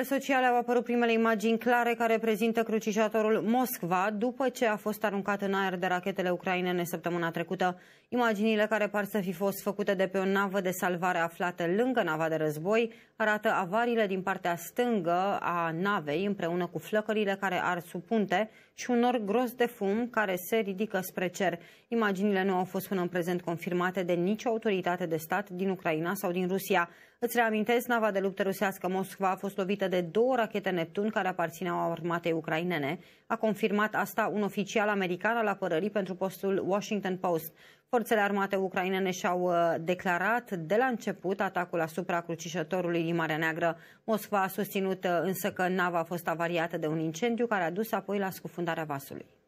rețelele sociale au apărut primele imagini clare care prezintă crucișatorul Moscova după ce a fost aruncat în aer de rachetele ucrainene săptămâna trecută. Imaginile care par să fi fost făcute de pe o navă de salvare aflată lângă nava de război arată avariile din partea stângă a navei împreună cu flăcările care ar supunte și un nor gros de fum care se ridică spre cer. Imaginile nu au fost până în prezent confirmate de nicio autoritate de stat din Ucraina sau din Rusia. Îți reamintesc, nava de luptă rusească Moscova a fost lovită de două rachete Neptun care aparțineau armatei ucrainene. A confirmat asta un oficial american al apărării pentru postul Washington Post. Forțele armate ucrainene și-au uh, declarat de la început atacul asupra crucișătorului din Marea Neagră. Moscova a susținut uh, însă că nava a fost avariată de un incendiu care a dus apoi la scufundarea vasului.